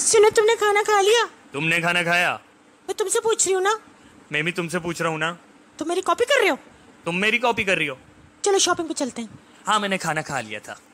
सुनो तुमने खाना खा लिया तुमने खाना खाया मैं तुमसे पूछ रही हूँ ना मैं भी तुमसे पूछ रहा हूँ ना तुम मेरी कॉपी कर रहे हो तुम मेरी कॉपी कर रही हो चलो शॉपिंग पे चलते हैं हाँ मैंने खाना खा लिया था